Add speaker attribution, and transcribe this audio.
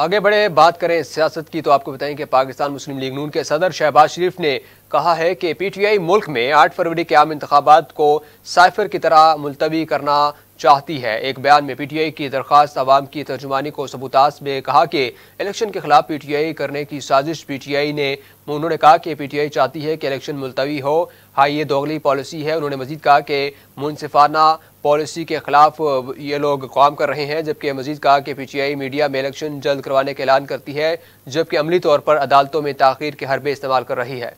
Speaker 1: आगे बढ़े बात करें सियासत की तो आपको बताएं कि पाकिस्तान मुस्लिम लीग नून के सदर शहबाज शरीफ ने कहा है कि पीटीआई मुल्क में 8 फरवरी के आम इंतबात को साइफर की तरह मुलतवी करना चाहती है एक बयान में पीटीआई की दरख्वास्त आवाम की तर्जुमानी को सबूतास में कहा कि इलेक्शन के खिलाफ पीटीआई करने की साजिश पीटीआई ने उन्होंने कहा कि पीटीआई चाहती है कि इलेक्शन मुलतवी हो हाँ ये दोगली पॉलिसी है उन्होंने मजीद कहा कि मुनसिफाना पॉलिसी के खिलाफ ये लोग काम कर रहे हैं जबकि मजीद कहा कि पी टी आई मीडिया में इलेक्शन जल्द करवाने का ऐलान करती है जबकि अमली तौर पर अदालतों में ताखिर के हरबे इस्तेमाल कर रही है